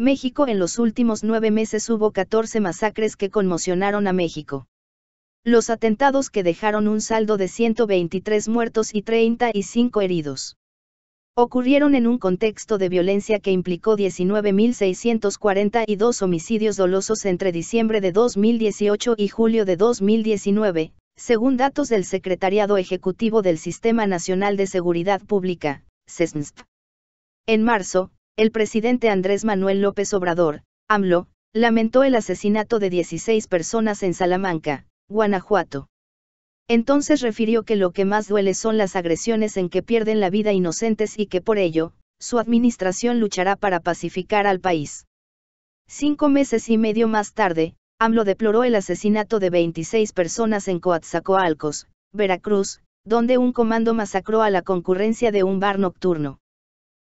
México en los últimos nueve meses hubo 14 masacres que conmocionaron a México. Los atentados que dejaron un saldo de 123 muertos y 35 heridos. Ocurrieron en un contexto de violencia que implicó 19.642 homicidios dolosos entre diciembre de 2018 y julio de 2019, según datos del Secretariado Ejecutivo del Sistema Nacional de Seguridad Pública, SESNSP. En marzo, el presidente Andrés Manuel López Obrador, AMLO, lamentó el asesinato de 16 personas en Salamanca, Guanajuato. Entonces refirió que lo que más duele son las agresiones en que pierden la vida inocentes y que por ello, su administración luchará para pacificar al país. Cinco meses y medio más tarde, AMLO deploró el asesinato de 26 personas en Coatzacoalcos, Veracruz, donde un comando masacró a la concurrencia de un bar nocturno.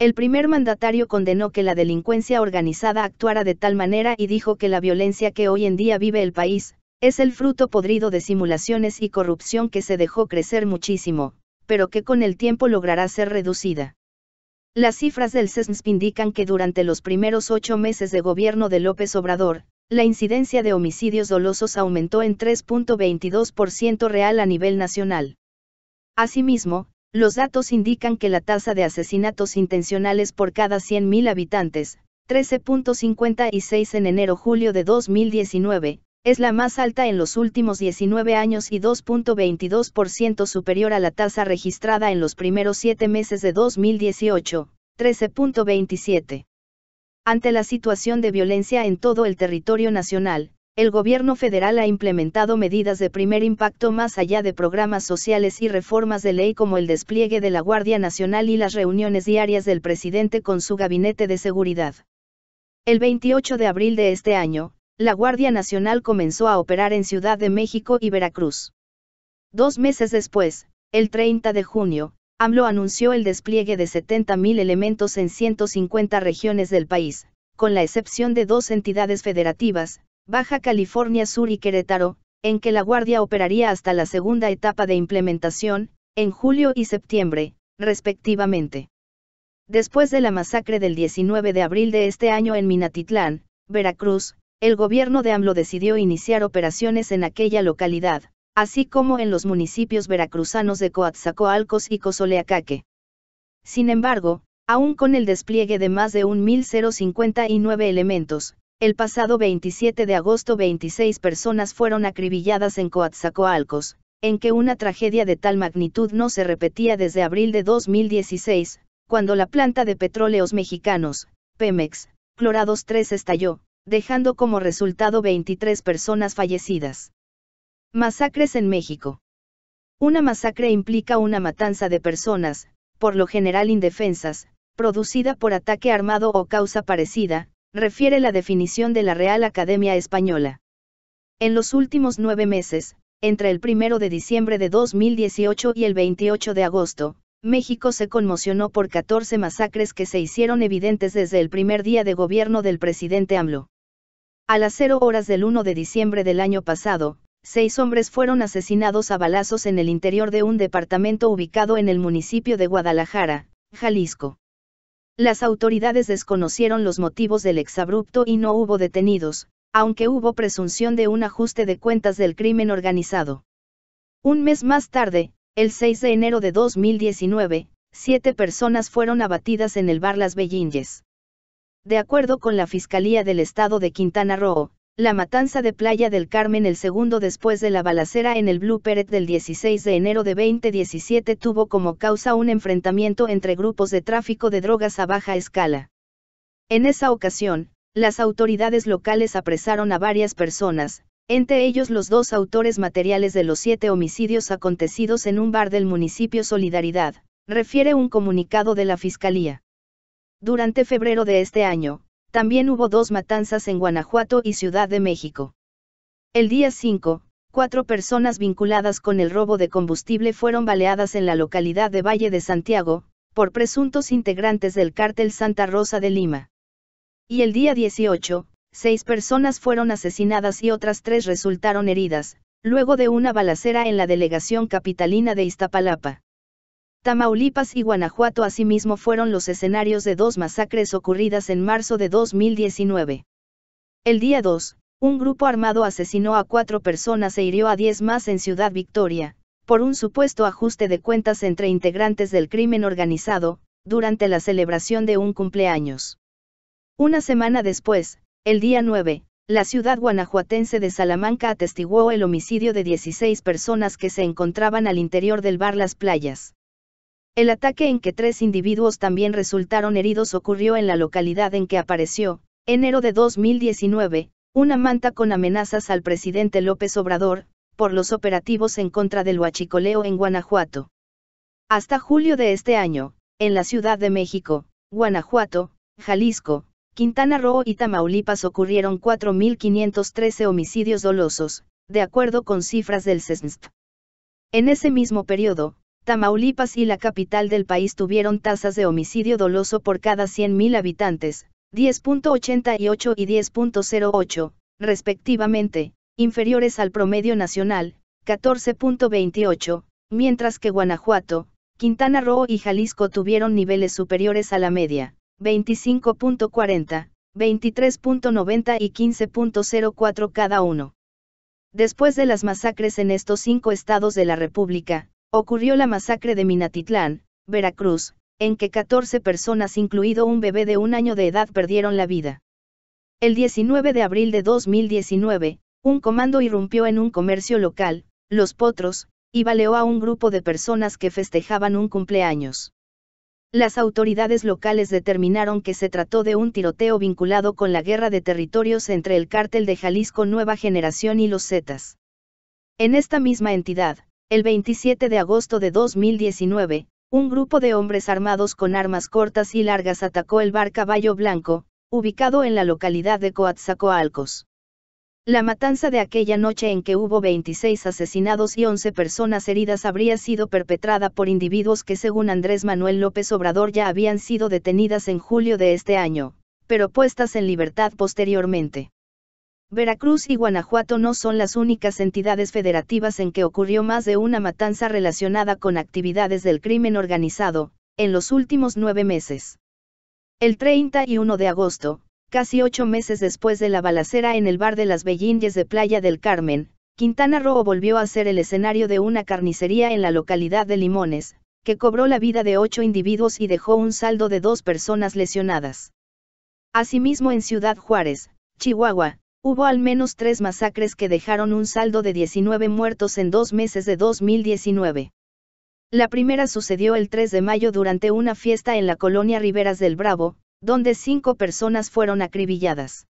El primer mandatario condenó que la delincuencia organizada actuara de tal manera y dijo que la violencia que hoy en día vive el país, es el fruto podrido de simulaciones y corrupción que se dejó crecer muchísimo, pero que con el tiempo logrará ser reducida. Las cifras del CESNSP indican que durante los primeros ocho meses de gobierno de López Obrador, la incidencia de homicidios dolosos aumentó en 3.22% real a nivel nacional. Asimismo, los datos indican que la tasa de asesinatos intencionales por cada 100.000 habitantes, 13.56 en enero-julio de 2019, es la más alta en los últimos 19 años y 2.22% superior a la tasa registrada en los primeros 7 meses de 2018, 13.27. Ante la situación de violencia en todo el territorio nacional, el gobierno federal ha implementado medidas de primer impacto más allá de programas sociales y reformas de ley como el despliegue de la Guardia Nacional y las reuniones diarias del presidente con su gabinete de seguridad. El 28 de abril de este año, la Guardia Nacional comenzó a operar en Ciudad de México y Veracruz. Dos meses después, el 30 de junio, AMLO anunció el despliegue de 70.000 elementos en 150 regiones del país, con la excepción de dos entidades federativas, Baja California Sur y Querétaro, en que la Guardia operaría hasta la segunda etapa de implementación, en julio y septiembre, respectivamente. Después de la masacre del 19 de abril de este año en Minatitlán, Veracruz, el gobierno de AMLO decidió iniciar operaciones en aquella localidad, así como en los municipios veracruzanos de Coatzacoalcos y Cozoleacaque. Sin embargo, aún con el despliegue de más de 1.059 elementos, el pasado 27 de agosto 26 personas fueron acribilladas en Coatzacoalcos, en que una tragedia de tal magnitud no se repetía desde abril de 2016, cuando la planta de petróleos mexicanos, Pemex, Clorados 3 estalló, dejando como resultado 23 personas fallecidas. Masacres en México. Una masacre implica una matanza de personas, por lo general indefensas, producida por ataque armado o causa parecida, refiere la definición de la Real Academia Española. En los últimos nueve meses, entre el 1 de diciembre de 2018 y el 28 de agosto, México se conmocionó por 14 masacres que se hicieron evidentes desde el primer día de gobierno del presidente AMLO. A las 0 horas del 1 de diciembre del año pasado, seis hombres fueron asesinados a balazos en el interior de un departamento ubicado en el municipio de Guadalajara, Jalisco. Las autoridades desconocieron los motivos del exabrupto y no hubo detenidos, aunque hubo presunción de un ajuste de cuentas del crimen organizado. Un mes más tarde, el 6 de enero de 2019, siete personas fueron abatidas en el bar Las Bellinges. De acuerdo con la Fiscalía del Estado de Quintana Roo, la matanza de Playa del Carmen el segundo después de la balacera en el Blue Peret del 16 de enero de 2017 tuvo como causa un enfrentamiento entre grupos de tráfico de drogas a baja escala. En esa ocasión, las autoridades locales apresaron a varias personas, entre ellos los dos autores materiales de los siete homicidios acontecidos en un bar del municipio Solidaridad, refiere un comunicado de la Fiscalía. Durante febrero de este año, también hubo dos matanzas en Guanajuato y Ciudad de México. El día 5, cuatro personas vinculadas con el robo de combustible fueron baleadas en la localidad de Valle de Santiago, por presuntos integrantes del cártel Santa Rosa de Lima. Y el día 18, seis personas fueron asesinadas y otras tres resultaron heridas, luego de una balacera en la delegación capitalina de Iztapalapa. Tamaulipas y Guanajuato asimismo fueron los escenarios de dos masacres ocurridas en marzo de 2019. El día 2, un grupo armado asesinó a cuatro personas e hirió a diez más en Ciudad Victoria, por un supuesto ajuste de cuentas entre integrantes del crimen organizado, durante la celebración de un cumpleaños. Una semana después, el día 9, la ciudad guanajuatense de Salamanca atestiguó el homicidio de 16 personas que se encontraban al interior del bar Las Playas. El ataque en que tres individuos también resultaron heridos ocurrió en la localidad en que apareció, enero de 2019, una manta con amenazas al presidente López Obrador, por los operativos en contra del huachicoleo en Guanajuato. Hasta julio de este año, en la Ciudad de México, Guanajuato, Jalisco, Quintana Roo y Tamaulipas ocurrieron 4.513 homicidios dolosos, de acuerdo con cifras del CESNST. En ese mismo periodo, Tamaulipas y la capital del país tuvieron tasas de homicidio doloso por cada 100.000 habitantes, 10.88 y 10.08, respectivamente, inferiores al promedio nacional, 14.28, mientras que Guanajuato, Quintana Roo y Jalisco tuvieron niveles superiores a la media, 25.40, 23.90 y 15.04 cada uno. Después de las masacres en estos cinco estados de la República, ocurrió la masacre de Minatitlán, Veracruz, en que 14 personas, incluido un bebé de un año de edad, perdieron la vida. El 19 de abril de 2019, un comando irrumpió en un comercio local, Los Potros, y baleó a un grupo de personas que festejaban un cumpleaños. Las autoridades locales determinaron que se trató de un tiroteo vinculado con la guerra de territorios entre el cártel de Jalisco Nueva Generación y los Zetas. En esta misma entidad, el 27 de agosto de 2019, un grupo de hombres armados con armas cortas y largas atacó el bar Caballo Blanco, ubicado en la localidad de Coatzacoalcos. La matanza de aquella noche en que hubo 26 asesinados y 11 personas heridas habría sido perpetrada por individuos que según Andrés Manuel López Obrador ya habían sido detenidas en julio de este año, pero puestas en libertad posteriormente. Veracruz y Guanajuato no son las únicas entidades federativas en que ocurrió más de una matanza relacionada con actividades del crimen organizado, en los últimos nueve meses. El 31 de agosto, casi ocho meses después de la balacera en el bar de las Bellindies de Playa del Carmen, Quintana Roo volvió a ser el escenario de una carnicería en la localidad de Limones, que cobró la vida de ocho individuos y dejó un saldo de dos personas lesionadas. Asimismo en Ciudad Juárez, Chihuahua, Hubo al menos tres masacres que dejaron un saldo de 19 muertos en dos meses de 2019. La primera sucedió el 3 de mayo durante una fiesta en la colonia Riberas del Bravo, donde cinco personas fueron acribilladas.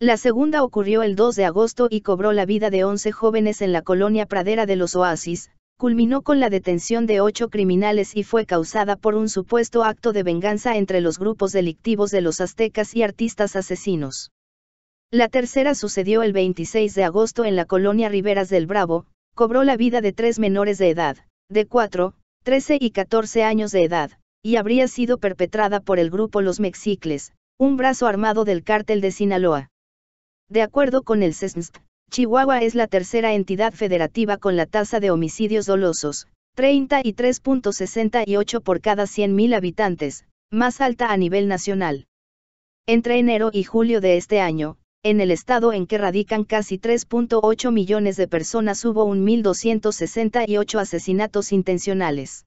La segunda ocurrió el 2 de agosto y cobró la vida de 11 jóvenes en la colonia Pradera de los Oasis, culminó con la detención de ocho criminales y fue causada por un supuesto acto de venganza entre los grupos delictivos de los aztecas y artistas asesinos. La tercera sucedió el 26 de agosto en la colonia Riveras del Bravo, cobró la vida de tres menores de edad, de 4, 13 y 14 años de edad, y habría sido perpetrada por el grupo Los Mexicles, un brazo armado del cártel de Sinaloa. De acuerdo con el CESNST, Chihuahua es la tercera entidad federativa con la tasa de homicidios dolosos, 33.68 por cada 100.000 habitantes, más alta a nivel nacional. Entre enero y julio de este año, en el estado en que radican casi 3.8 millones de personas hubo 1.268 asesinatos intencionales.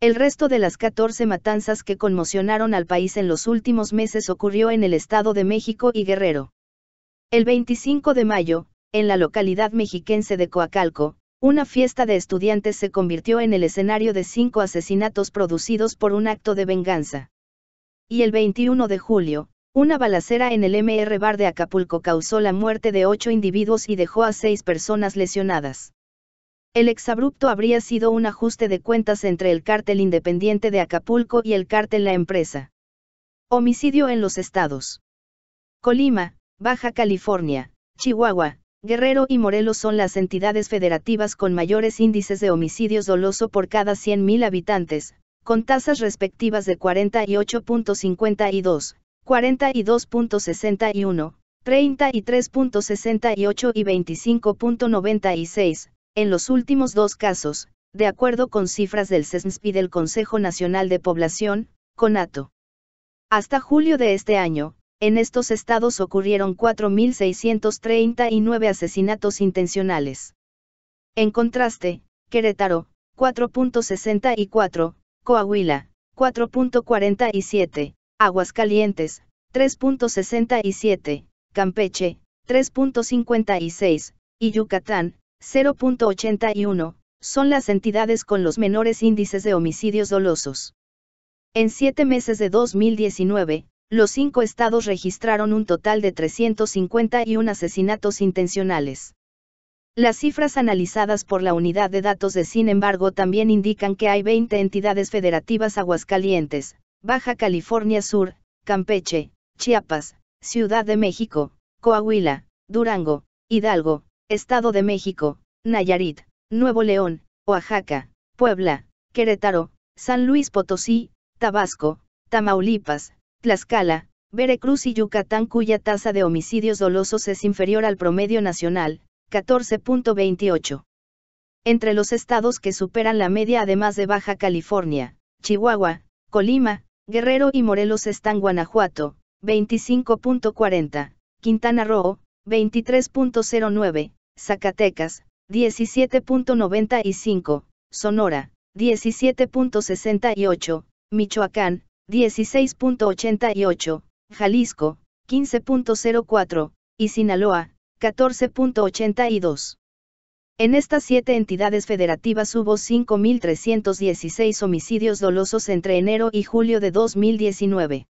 El resto de las 14 matanzas que conmocionaron al país en los últimos meses ocurrió en el Estado de México y Guerrero. El 25 de mayo, en la localidad mexiquense de Coacalco, una fiesta de estudiantes se convirtió en el escenario de cinco asesinatos producidos por un acto de venganza. Y el 21 de julio, una balacera en el MR Bar de Acapulco causó la muerte de ocho individuos y dejó a seis personas lesionadas. El exabrupto habría sido un ajuste de cuentas entre el cártel independiente de Acapulco y el cártel La Empresa. Homicidio en los estados. Colima, Baja California, Chihuahua, Guerrero y Morelos son las entidades federativas con mayores índices de homicidios doloso por cada 100.000 habitantes, con tasas respectivas de 48.52, 42.61, 33.68 y 25.96, en los últimos dos casos, de acuerdo con cifras del CESNSP y del Consejo Nacional de Población, CONATO. Hasta julio de este año, en estos estados ocurrieron 4.639 asesinatos intencionales. En contraste, Querétaro, 4.64, Coahuila, 4.47, Aguascalientes, 3.67, Campeche, 3.56, y Yucatán, 0.81, son las entidades con los menores índices de homicidios dolosos. En siete meses de 2019, los cinco estados registraron un total de 351 asesinatos intencionales. Las cifras analizadas por la unidad de datos de Sin embargo también indican que hay 20 entidades federativas aguascalientes, Baja California Sur, Campeche, Chiapas, Ciudad de México, Coahuila, Durango, Hidalgo, Estado de México, Nayarit, Nuevo León, Oaxaca, Puebla, Querétaro, San Luis Potosí, Tabasco, Tamaulipas, Tlaxcala, Veracruz y Yucatán cuya tasa de homicidios dolosos es inferior al promedio nacional, 14.28. Entre los estados que superan la media además de Baja California, Chihuahua, Colima, Guerrero y Morelos están Guanajuato, 25.40, Quintana Roo, 23.09, Zacatecas, 17.95, Sonora, 17.68, Michoacán, 16.88, Jalisco, 15.04, y Sinaloa, 14.82. En estas siete entidades federativas hubo 5.316 homicidios dolosos entre enero y julio de 2019.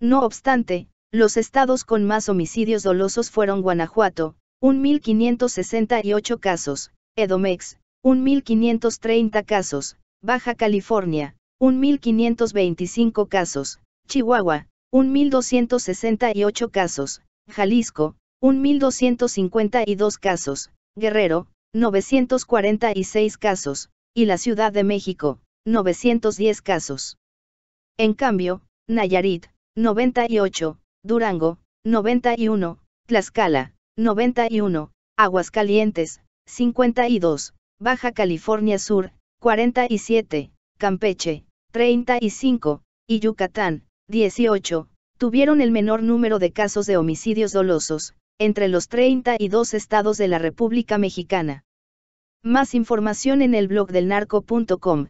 No obstante, los estados con más homicidios dolosos fueron Guanajuato, 1.568 casos, Edomex, 1.530 casos, Baja California, 1.525 casos, Chihuahua, 1.268 casos, Jalisco, 1.252 casos, Guerrero, 946 casos, y la Ciudad de México, 910 casos. En cambio, Nayarit, 98, Durango, 91, Tlaxcala, 91, Aguascalientes, 52, Baja California Sur, 47, Campeche, 35, y Yucatán, 18, tuvieron el menor número de casos de homicidios dolosos, entre los 32 estados de la República Mexicana. Más información en el blog del narco.com.